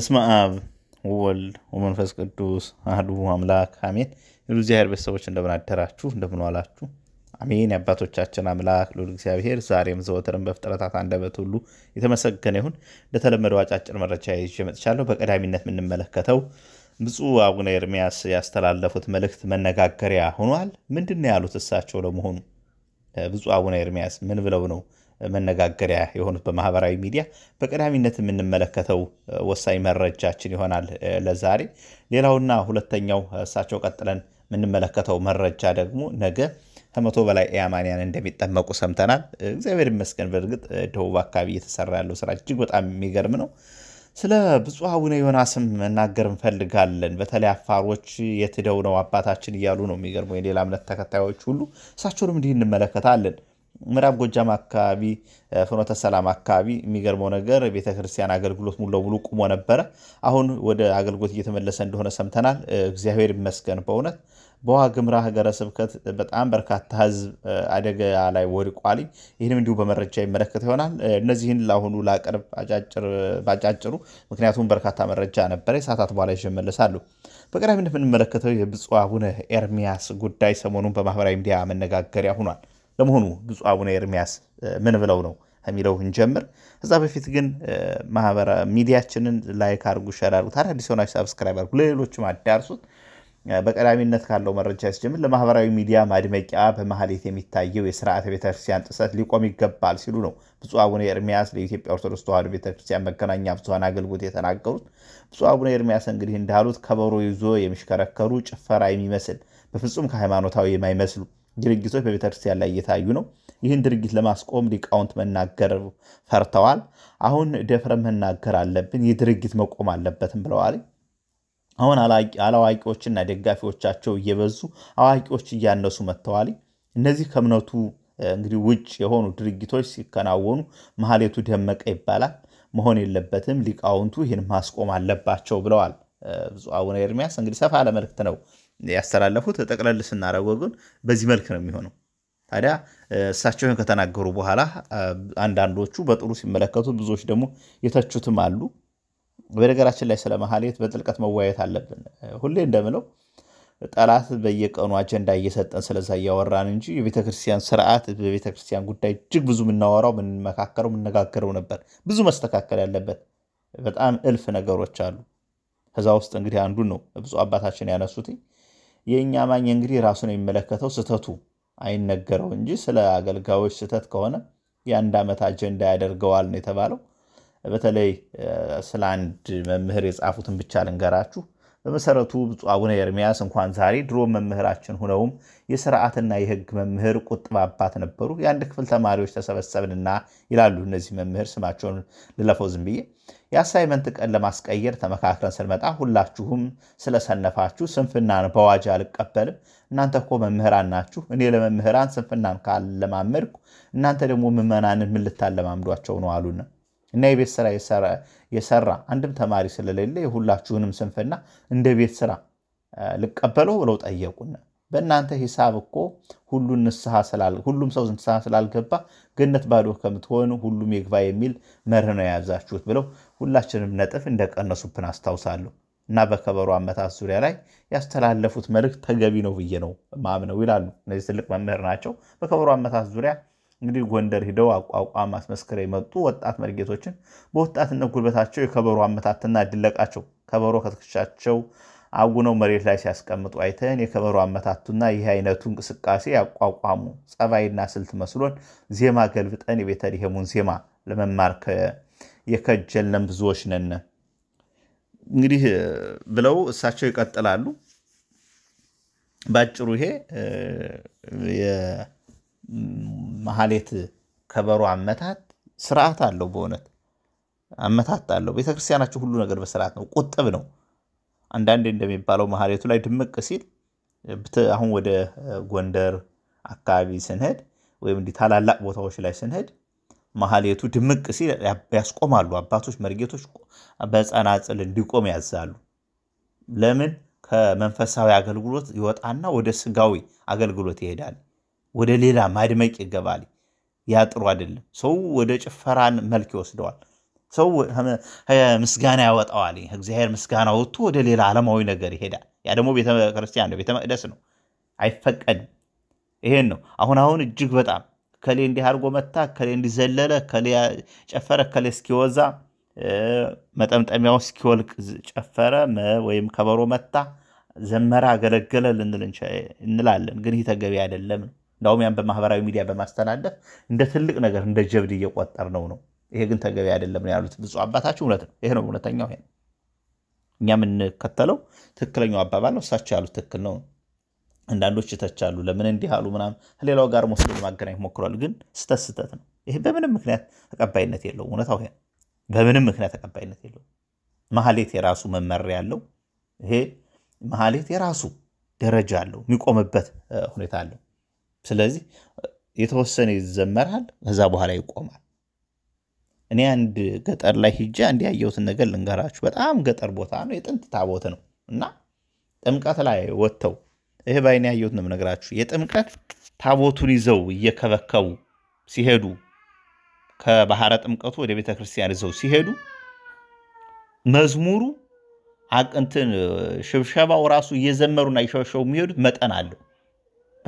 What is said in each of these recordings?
እስመ አብ ወወልድ ወመንፈስ ቅዱስ አህዱ አምላክ አሜን። ሉ እግዚአብሔር ቤተሰቦች እንደምን አደራችሁ፣ እንደምን ዋላችሁ? አሜን። የአባቶቻችን አምላክ ልዑል እግዚአብሔር ዛሬም ዘወትርም በፍጥረታት አንደበት ሁሉ የተመሰገነ ይሁን። እንደተለመደው አጫጭር መረጃ ይዤ መጥቻለሁ። በቀዳሚነት የምንመለከተው ብፁዕ አቡነ ኤርሚያስ ያስተላለፉት መልእክት መነጋገሪያ ሆኗል። ምንድን ነው ያሉት እሳቸው ለመሆኑ? ብፁዕ አቡነ ኤርሚያስ ምን ብለው ነው መነጋገሪያ የሆኑት በማህበራዊ ሚዲያ በቀዳሚነት የምንመለከተው ወሳኝ መረጃችን ይሆናል ለዛሬ። ሌላውና ሁለተኛው እሳቸው ቀጥለን የምንመለከተው መረጃ ደግሞ ነገ ከመቶ በላይ ኤያማንያን እንደሚጠመቁ ሰምተናል። እግዚአብሔር ይመስገን። በእርግጥ ደቡብ አካባቢ እየተሰራ ያለው ስራ እጅግ በጣም የሚገርም ነው። ስለ ብፁዕ አቡነ ዮናስም መናገር እንፈልጋለን። በተለይ አፋሮች የትደው ነው አባታችን እያሉ ነው የሚገርመው የሌላ እምነት ተከታዮች ሁሉ። እሳቸውንም እንዲህ እንመለከታለን። ምዕራብ ጎጃም አካባቢ ፍኖተ ሰላም አካባቢ የሚገርመው ነገር ቤተክርስቲያን አገልግሎት ሙሉ ለሙሉ ቁሞ ነበረ። አሁን ወደ አገልግሎት እየተመለሰ እንደሆነ ሰምተናል። እግዚአብሔር ይመስገን በእውነት በውሃ ግምራ ሀገረ ስብከት በጣም በርካታ ህዝብ አደጋ ላይ ወድቋል። ይህንም እንዲሁ በመረጃ ይመለከት ይሆናል። እነዚህን ለአሁኑ ላቀርብ ባጫጭሩ፣ ምክንያቱም በርካታ መረጃ ነበረ። ሰዓታት በኋላ ይዤ እመለሳለሁ። በቀዳሚነት የምንመለከተው የብፁዕ አቡነ ኤርሚያስ ጉዳይ ሰሞኑን በማህበራዊ ሚዲያ መነጋገሪያ ሆኗል። ለመሆኑ ብፁዕ አቡነ ኤርሚያስ ምን ብለው ነው ከሚለው እንጀምር። እዛ በፊት ግን ማህበራዊ ሚዲያችንን ላይክ አድርጉ፣ ሸር አዳዲስ ሆናችሁ ሰብስክራይብ አድርጉ፣ ለሌሎችም አዳርሱት። በቀዳሚነት ካለው መረጃ ሲጀምር ለማህበራዊ ሚዲያ ማድመቂያ በማህሌት የሚታየው የስርዓተ ቤተክርስቲያን ጥሰት ሊቆም ይገባል ሲሉ ነው ብፁ አቡነ ኤርሚያስ ለኢትዮጵያ ኦርቶዶክስ ተዋሕዶ ቤተክርስቲያን መገናኛ ብዙሃን አገልግሎት የተናገሩት። ብፁ አቡነ ኤርሚያስ እንግዲህ እንዳሉት ከበሮ ይዞ የሚሽከረከሩ ጭፈራ የሚመስል በፍጹም ከሃይማኖታዊ የማይመስሉ ድርጊቶች በቤተክርስቲያን ላይ እየታዩ ነው። ይህን ድርጊት ለማስቆም ሊቃውንት መናገር ፈርተዋል። አሁን ደፍረ መናገር አለብን፣ ይህ ድርጊት መቆም አለበትም ብለዋል። አሁን አላዋቂዎችና ደጋፊዎቻቸው እየበዙ አዋቂዎች እያነሱ መጥተዋል። እነዚህ ከእምነቱ እንግዲህ ውጭ የሆኑ ድርጊቶች ሲከናወኑ መሀሌቱ ደመቀ ይባላል። መሆን የለበትም ሊቃውንቱ ይህን ማስቆም አለባቸው ብለዋል ብፁዕ አቡነ ኤርሚያስ። እንግዲህ ሰፋ ለመልክት ነው ያስተላለፉት። ጠቅለል ስናደርገው ግን በዚህ መልክ ነው የሚሆነው። ታዲያ እሳቸውን ከተናገሩ በኋላ አንዳንዶቹ በጥሩ ሲመለከቱት፣ ብዙዎች ደግሞ የተቹትም አሉ። በነገራችን ላይ ስለ መሐሌት በጥልቀት መወያየት አለብን። ሁሌ እንደምለው ጠላት በየቀኑ አጀንዳ እየሰጠን ስለዛ እያወራን እንጂ የቤተክርስቲያን ስርዓት፣ በቤተክርስቲያን ጉዳይ እጅግ ብዙ የምናወራው የምንመካከረው፣ የምነጋገረው ነበር። ብዙ መስተካከል ያለበት በጣም እልፍ ነገሮች አሉ። ከዛ ውስጥ እንግዲህ አንዱ ነው ብፁዕ አባታችን ያነሱት። የእኛ ማኝ እንግዲህ ራሱን የሚመለከተው ስህተቱ አይነገረው እንጂ ስለ አገልጋዮች ስህተት ከሆነ የአንድ ዓመት አጀንዳ ያደርገዋል ነው የተባለው። በተለይ ስለ አንድ መምህር የጻፉትን ብቻ ልንገራችሁ። በመሰረቱ ብፁዕ አቡነ ኤርሚያስ እንኳን ዛሬ ድሮ መምህራችን ሁነውም የስርዓትና የሕግ መምህር ቁጥብ አባት ነበሩ። የአንድ ክፍል ተማሪዎች ተሰበሰብንና ይላሉ እነዚህ መምህር ስማቸውን ልለፈው ዝም ብዬ የአሳይመንት ቀን ለማስቀየር ተመካክረን ስንመጣ ሁላችሁም ስለሰነፋችሁ ስንፍናን በዋጅ አልቀበልም። እናንተ እኮ መምህራን ናችሁ። እኔ ለመምህራን ስንፍናን ካለማመድኩ እናንተ ደግሞ ምዕመናንን ምን ልታለማምዷቸው ነው አሉና እና የቤት ስራ የሰራ አንድም ተማሪ ስለሌለ የሁላችሁንም ስንፍና እንደ ቤት ስራ ልቀበለው ብለው ጠየቁን። በእናንተ ሂሳብ እኮ ሁሉም ሰው ንስሐ ስላልገባ ገነት ባዶ ከምትሆን ሁሉም ይግባ የሚል መርህ ነው የያዛችሁት ብለው ሁላችንም ነጥፍ እንደቀነሱብን አስታውሳለሁ። እና በከበሮ አመታት ዙሪያ ላይ ያስተላለፉት መልእክት ተገቢ ነው ብዬ ነው ማምነው ይላሉ። እነዚህ ትልቅ መምህር ናቸው። በከበሮ አመታት ዙሪያ እንግዲህ ጎንደር ሂደው አቋቋም አስመስክረ የመጡ ወጣት መርጌቶችን በወጣትነት ጉልበታቸው የከበሮ አመታትና ድለቃቸው ከበሮ ከትከሻቸው አጉነው መሬት ላይ ሲያስቀምጡ አይተን የከበሮ አመታቱና ይህ አይነቱ እንቅስቃሴ ያቋቋሙ ጸባይና ስልት መስሎን ዜማ ገልብጠን የቤተልሔሙን ዜማ ለመማር የከጀልነን ብዙዎች ነን እንግዲህ ብለው እሳቸው ይቀጥላሉ። ባጭሩ ይሄ መሐሌት ከበሮ አመታት ስርዓት አለው። በእውነት አመታት አለው። ቤተክርስቲያናቸው ሁሉ ነገር በስርዓት ነው፣ ቁጥብ ነው። አንዳንዴ እንደሚባለው መሐሌቱ ላይ ድምቅ ሲል አሁን ወደ ጎንደር አካባቢ ስንሄድ ወይም እንዲህ ታላላቅ ቦታዎች ላይ ስንሄድ መሐሌቱ ድምቅ ሲል ያስቆማሉ አባቶች፣ መርጌቶች በጸናጽል እንዲቆም ያዛሉ። ለምን? ከመንፈሳዊ አገልግሎት ይወጣና ወደ ስጋዊ አገልግሎት ይሄዳል። ወደ ሌላ ማድመቅ ይገባል። ያጥሩ አይደለም። ሰው ወደ ጭፈራን መልክ ይወስደዋል። ሰው ምስጋና ያወጣዋል። እግዚአብሔር ምስጋና ወጥቶ ወደ ሌላ ዓለማዊ ነገር ይሄዳል። ያ ደግሞ ቤተክርስቲያን ነው፣ ቤተ መቅደስ ነው፣ አይፈቀድም። ይሄን ነው አሁን አሁን እጅግ በጣም ከሌ እንዲህ አድርጎ መታ፣ ከሌ እንዲዘለለ፣ ከሌ ጨፈረ፣ ከሌ እስኪወዛ መጠምጠሚያው እስኪወልቅ ጨፈረ ወይም ከበሮ መታ፣ ዘመራ፣ አገለገለ ልንል እንላለን። ግን ይህ ተገቢ አይደለም። እንዳውም ያን በማህበራዊ ሚዲያ በማስተላለፍ እንደ ትልቅ ነገር እንደ ጀብድ እየቆጠር ነው ነው። ይሄ ግን ተገቢ አይደለም ነው ያሉት ብፁዕ አባታችሁ። እውነት ነው። ይሄ ነው እውነተኛው። ይሄ ነው እኛ የምንከተለው ትክክለኛው አባባል ነው። እሳቸው ያሉት ትክክል ነው። አንዳንዶች ይተቻሉ፣ ለምን እንዲህ አሉ ምናምን፣ ከሌላው ጋር መስሎ ለማገናኘት ሞክሯል። ግን ስተት ስተት ነው። ይሄ በምንም ምክንያት ተቀባይነት የለው። እውነታው ይሄ በምንም ምክንያት ተቀባይነት የለው። መሐሌት የራሱ መመሪያ ያለው ይሄ መሐሌት የራሱ ደረጃ አለው፣ የሚቆምበት ሁኔታ አለው። ስለዚህ የተወሰነ ይዘመራል፣ ከዛ በኋላ ይቆማል። እኔ አንድ ገጠር ላይ ሂጄ አንድ ያየሁትን ነገር ልንገራችሁ። በጣም ገጠር ቦታ ነው፣ የጥንት ታቦት ነው እና ጥምቀት ላይ ወጥተው ይሄ ባይኔ ያየሁት ነው የምነግራችሁ። የጥምቀት ታቦቱን ይዘው እየከበከቡ ሲሄዱ ከባህረ ጥምቀቱ ወደ ቤተ ክርስቲያን ይዘው ሲሄዱ መዝሙሩ አቅንትን ሽብሸባው ራሱ እየዘመሩና እየሸበሸቡ የሚሄዱት መጠን አለው።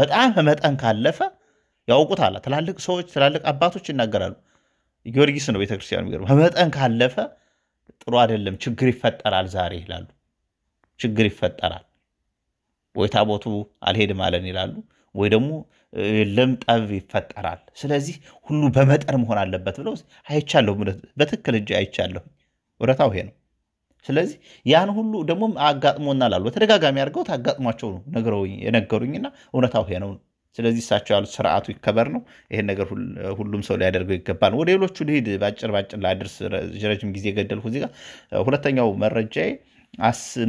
በጣም መጠን ካለፈ ያውቁታል። ትላልቅ ሰዎች ትላልቅ አባቶች ይናገራሉ። ጊዮርጊስ ነው ቤተክርስቲያኑ። የሚገርም በመጠን ካለፈ ጥሩ አይደለም፣ ችግር ይፈጠራል። ዛሬ ይላሉ፣ ችግር ይፈጠራል። ወይ ታቦቱ አልሄድም አለን ይላሉ፣ ወይ ደግሞ የለም ጠብ ይፈጠራል። ስለዚህ ሁሉ በመጠን መሆን አለበት ብለው አይቻለሁ። በትክክል እጅ አይቻለሁ። እውነታው ይሄ ነው። ስለዚህ ያን ሁሉ ደግሞ አጋጥሞና ላሉ በተደጋጋሚ አድርገውት አጋጥሟቸው ነው የነገሩኝና እውነታው ይሄ ነው። ስለዚህ እሳቸው ያሉት ስርዓቱ ይከበር ነው። ይሄን ነገር ሁሉም ሰው ሊያደርገው ይገባል። ወደ ሌሎቹ ልሂድ፣ ባጭር ባጭር ላድርስ፣ ረጅም ጊዜ የገደልኩ እዚህ ጋር ሁለተኛው መረጃዬ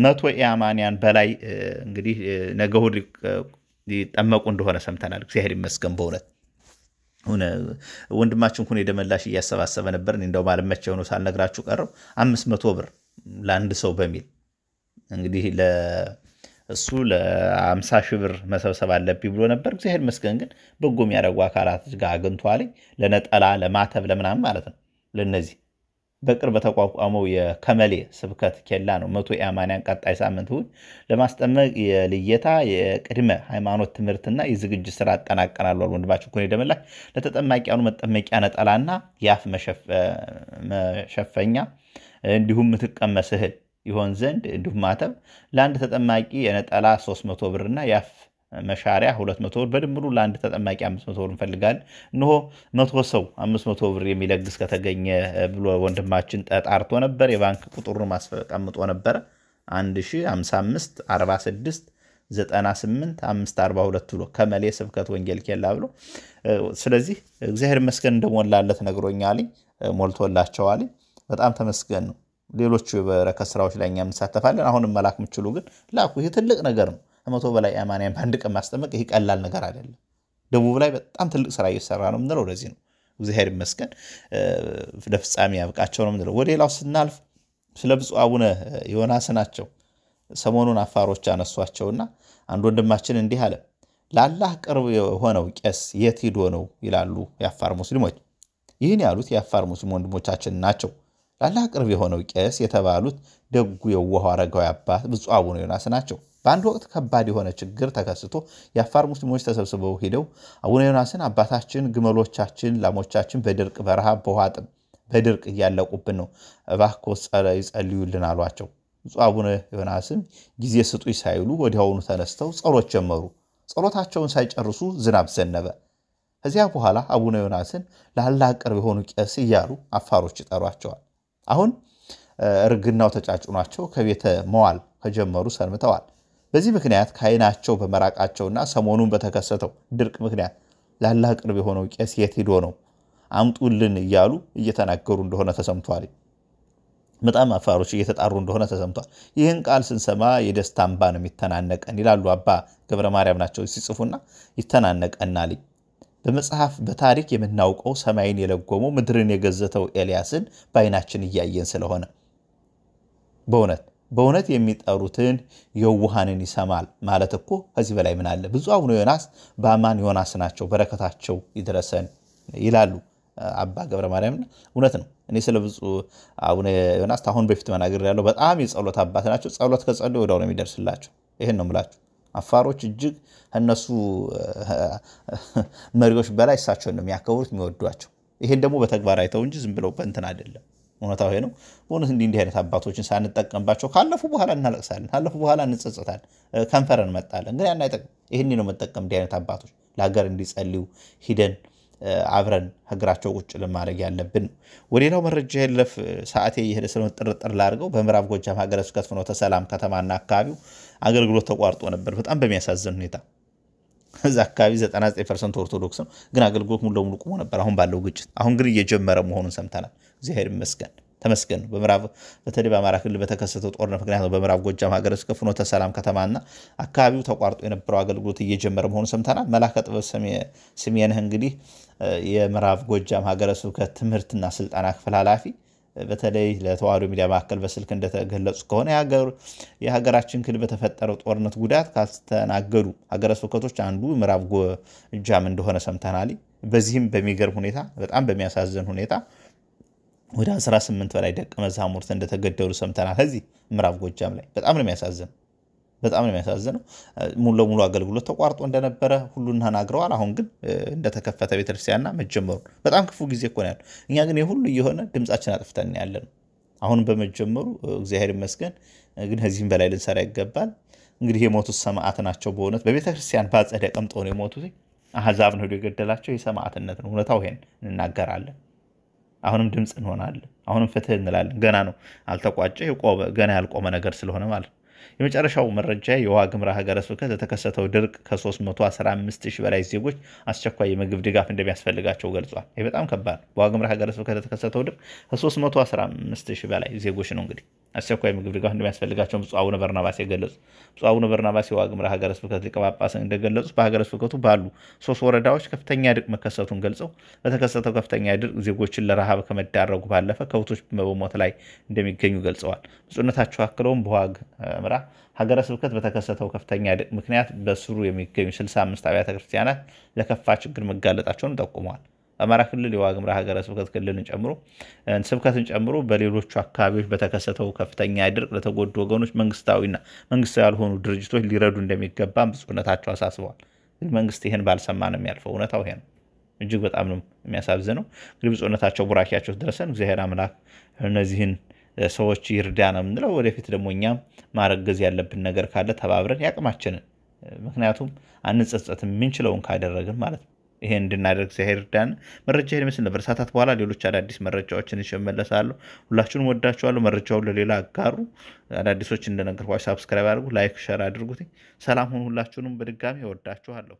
መቶ ኢአማንያን በላይ እንግዲህ ነገ እሑድ ሊጠመቁ እንደሆነ ሰምተናል። እግዚአብሔር ይመስገን በእውነት ወንድማችን ሁኔ ደመላሽ እያሰባሰበ ነበር። እንደውም አልመቼ ነው ሳልነግራችሁ ቀረው አምስት መቶ ብር ለአንድ ሰው በሚል እንግዲህ እሱ ለአምሳ ሺህ ብር መሰብሰብ አለብኝ ብሎ ነበር። እግዚአብሔር ይመስገን ግን በጎ የሚያደርጉ አካላት ጋር አግኝቷልኝ ለነጠላ ለማተብ ለምናምን ማለት ነው። ለነዚህ በቅርብ በተቋቋመው የከመሌ ስብከት ኬላ ነው መቶ የአማንያን ቀጣይ ሳምንት እሑድ ለማስጠመቅ የልየታ የቅድመ ሃይማኖት ትምህርትና የዝግጅት ስራ አጠናቀናሉ። ወንድማችሁ ኮኔ ደመላሽ ለተጠማቂያኑ መጠመቂያ ነጠላና የአፍ መሸፈኛ እንዲሁም ምትቀመስ እህል ይሆን ዘንድ እንዲሁም ማተብ ለአንድ ተጠማቂ የነጠላ 300 ብርና የአፍ መሻሪያ 200 ብር በድምሩ ለአንድ ተጠማቂ 500 ብር እንፈልጋለን። እንሆ መቶ ሰው 500 ብር የሚለግስ ከተገኘ ብሎ ወንድማችን ጠጣርቶ ነበር። የባንክ ቁጥሩን አስቀምጦ ነበረ 1055 46 98 542 ብሎ ከመሌ ስብከት ወንጌል ኬላ ብሎ። ስለዚህ እግዚአብሔር ይመስገን እንደሞላለት ነግሮኛልኝ፣ ሞልቶላቸዋል። በጣም ተመስገን ነው። ሌሎቹ በረከት ስራዎች ላይ እኛ እንሳተፋለን። አሁንም መላክ የምችሉ ግን ላኩ። ይህ ትልቅ ነገር ነው። ከመቶ በላይ አማንያን በአንድ ቀን ማስጠመቅ ይህ ቀላል ነገር አይደለም። ደቡብ ላይ በጣም ትልቅ ስራ እየሰራ ነው ምንለው ለዚህ ነው። እግዚአብሔር ይመስገን ለፍጻሜ ያብቃቸው ነው ምንለው። ወደ ሌላው ስናልፍ ስለ ብፁዕ አቡነ ዮናስ ናቸው። ሰሞኑን አፋሮች አነሷቸውና አንድ ወንድማችን እንዲህ አለ። ለአላህ ቅርብ የሆነው ቄስ የት ሂዶ ነው ይላሉ የአፋር ሙስሊሞች። ይህን ያሉት የአፋር ሙስሊም ወንድሞቻችን ናቸው። ላላ ቅርብ የሆነው ቄስ የተባሉት ደጉ የዋሁ አረጋዊ አባት ብፁዕ አቡነ ዮናስ ናቸው። በአንድ ወቅት ከባድ የሆነ ችግር ተከስቶ የአፋር ሙስሊሞች ተሰብስበው ሄደው አቡነ ዮናስን አባታችን፣ ግመሎቻችን፣ ላሞቻችን በድርቅ በረሃ በውሃ ጥም በድርቅ እያለቁብን ነው፣ እባክዎ ይጸልዩልን አሏቸው። ብፁዕ አቡነ ዮናስም ጊዜ ስጡኝ ሳይሉ ወዲያውኑ ተነስተው ጸሎት ጀመሩ። ጸሎታቸውን ሳይጨርሱ ዝናብ ዘነበ። ከዚያ በኋላ አቡነ ዮናስን ላላ ቅርብ የሆኑ ቄስ እያሉ አፋሮች ይጠሯቸዋል። አሁን እርግናው ተጫጭኗቸው ከቤተ መዋል ከጀመሩ ሰንብተዋል። በዚህ ምክንያት ከዓይናቸው በመራቃቸውና ሰሞኑን በተከሰተው ድርቅ ምክንያት ለአላህ ቅርብ የሆነው ቄስ የት ሂዶ ነው አምጡልን እያሉ እየተናገሩ እንደሆነ ተሰምቷል። በጣም አፋሮች እየተጣሩ እንደሆነ ተሰምቷል። ይህን ቃል ስንሰማ የደስታ እንባ ነው የሚተናነቀን ይላሉ አባ ገብረ ማርያም ናቸው ሲጽፉና ይተናነቀናልኝ በመጽሐፍ በታሪክ የምናውቀው ሰማይን የለጎመው ምድርን የገዘተው ኤልያስን በዓይናችን እያየን ስለሆነ በእውነት በእውነት የሚጠሩትን የውሃንን ይሰማል ማለት እኮ ከዚህ በላይ ምን አለ? ብፁዕ አቡነ ዮናስ በአማን ዮናስ ናቸው። በረከታቸው ይድረሰን ይላሉ አባ ገብረ ማርያም እውነት ነው። እኔ ስለ ብፁዕ አቡነ ዮናስ አሁን በፊት መናገር ያለው በጣም የጸሎት አባት ናቸው። ጸሎት ከጸሎ ወደው ነው የሚደርስላቸው። ይህን ነው ምላቸው። አፋሮች እጅግ እነሱ መሪዎች በላይ እሳቸውን ነው የሚያከብሩት የሚወዷቸው። ይሄን ደግሞ በተግባር አይተው እንጂ ዝም ብለው በእንትን አይደለም። እውነታ ሆይ ነው። እውነት እንዲህ እንዲህ አይነት አባቶችን ሳንጠቀምባቸው ካለፉ በኋላ እናለቅሳለን፣ ካለፉ በኋላ እንጸጸታል፣ ከንፈረን መጣለን። ግን ያን አይጠቅም። ይህን ነው መጠቀም እንዲህ አይነት አባቶች ለሀገር እንዲጸልዩ ሂደን አብረን ሀገራቸው ቁጭ ልማድረግ ያለብን ነው። ወደሌላው መረጃ የለፍ ሰዓቴ የሄደ ስለሆነ ጥርጥር ላድርገው። በምዕራብ ጎጃም ሀገረ ስብከት ፍኖተ ሰላም ከተማና አካባቢው አገልግሎት ተቋርጦ ነበር በጣም በሚያሳዝን ሁኔታ። እዛ አካባቢ 99 ፐርሰንት ኦርቶዶክስ ነው፣ ግን አገልግሎት ሙሉ ለሙሉ ቁሞ ነበር። አሁን ባለው ግጭት አሁን ግን እየጀመረ መሆኑን ሰምተናል። እግዚአብሔር ይመስገን። ተመስገን በምዕራብ በተለይ በአማራ ክልል በተከሰተው ጦርነት ምክንያት ነው በምዕራብ ጎጃም ሀገረ ስብከት ፍኖተ ሰላም ከተማና አካባቢው ተቋርጦ የነበረው አገልግሎት እየጀመረ መሆኑ ሰምተናል። መላከ ጥበብ ስሜንህ እንግዲህ የምዕራብ ጎጃም ሀገረ ስብከት ትምህርትና ስልጠና ክፍል ኃላፊ በተለይ ለተዋሕዶ ሚዲያ መካከል በስልክ እንደተገለጹ ከሆነ የሀገራችን ክልል በተፈጠረው ጦርነት ጉዳት ካስተናገዱ ሀገረ ስብከቶች አንዱ ምዕራብ ጎጃም እንደሆነ ሰምተናል። በዚህም በሚገርም ሁኔታ በጣም በሚያሳዝን ሁኔታ ወደ 18 በላይ ደቀ መዛሙርት እንደተገደሉ ሰምተናል። ከዚህ ምዕራብ ጎጃም ላይ በጣም ነው የሚያሳዝን በጣም ነው የሚያሳዝነው። ሙሉ ለሙሉ አገልግሎት ተቋርጦ እንደነበረ ሁሉን ተናግረዋል። አሁን ግን እንደተከፈተ ቤተክርስቲያንና መጀመሩ በጣም ክፉ ጊዜ እኮ ነው ያለው። እኛ ግን የሁሉ እየሆነ ድምፃችን አጥፍተን ያለ ነው። አሁን በመጀመሩ እግዚአብሔር ይመስገን፣ ግን ከዚህም በላይ ልንሰራ ይገባል። እንግዲህ የሞቱት ሰማዕት ናቸው። በእውነት በቤተክርስቲያን በአጸደ ቀምጦ ነው የሞቱት። አሕዛብን ሁሉ የገደላቸው የሰማዕትነት ነው። እውነታው ይሄን እንናገራለን። አሁንም ድምፅ እንሆናለን። አሁንም ፍትህ እንላለን። ገና ነው አልተቋጨ፣ ገና ያልቆመ ነገር ስለሆነ ማለት ነው። የመጨረሻው መረጃ የውሃ ግምራ ሀገረ ስብከት ለተከሰተው ድርቅ ከ315 ሺህ በላይ ዜጎች አስቸኳይ የምግብ ድጋፍ እንደሚያስፈልጋቸው ገልጿል። ይህ በጣም ከባድ ነው። በውሃ ግምራ ሀገረ ስብከት ለተከሰተው ድርቅ ከ315 ሺህ በላይ ዜጎች ነው እንግዲህ አስቸኳይ ምግብ ድጋፍ እንደሚያስፈልጋቸው ብፁዕ አቡነ በርናባስ የገለጹ ብፁዕ አቡነ በርናባስ የውሃ ግምራ ሀገረ ስብከት ሊቀ ጳጳስ እንደገለጹት በሀገረ ስብከቱ ባሉ ሶስት ወረዳዎች ከፍተኛ ድርቅ መከሰቱን ገልጸው በተከሰተው ከፍተኛ ድርቅ ዜጎችን ለረሃብ ከመዳረጉ ባለፈ ከብቶች በሞት ላይ እንደሚገኙ ገልጸዋል። ብፁዕነታቸው አክለውም በዋግ ምራ በኋላ ሀገረ ስብከት በተከሰተው ከፍተኛ ድቅ ምክንያት በስሩ የሚገኙ 65 አብያተ ክርስቲያናት ለከፋ ችግር መጋለጣቸውን ጠቁመዋል። በአማራ ክልል የዋግምራ ሀገረ ስብከት ክልልን ጨምሮ ስብከትን ጨምሮ በሌሎቹ አካባቢዎች በተከሰተው ከፍተኛ ድርቅ ለተጎዱ ወገኖች መንግስታዊና መንግስታዊ ያልሆኑ ድርጅቶች ሊረዱ እንደሚገባም ብፁዕነታቸው አሳስበዋል። ግን መንግስት ይህን ባልሰማ ነው የሚያልፈው። እውነታው ይሄ ነው። እጅግ በጣም ነው የሚያሳዝነው። እንግዲህ ብፁዕነታቸው ቡራኪያቸው ድረሰን እግዚአብሔር አምላክ እነዚህን ሰዎች ይርዳ ነው የምንለው። ወደፊት ደግሞ እኛም ማረገዝ ያለብን ነገር ካለ ተባብረን ያቅማችንን፣ ምክንያቱም አንጸጸት የምንችለውን ካደረግን ማለት ነው። ይሄ እንድናደርግ እግዚአብሔር ይርዳን። መረጃ ይህን ይመስል ነበር። ሰዓታት በኋላ ሌሎች አዳዲስ መረጃዎችን ይዤ እመለሳለሁ። ሁላችሁንም ወዳችኋለሁ። መረጃውን ለሌላ አጋሩ። አዳዲሶች እንደነገርኳችሁ ሳብስክራይብ አድርጉ፣ ላይክ፣ ሸር አድርጉት። ሰላም ሁኑ። ሁላችሁንም በድጋሚ ወዳችኋለሁ።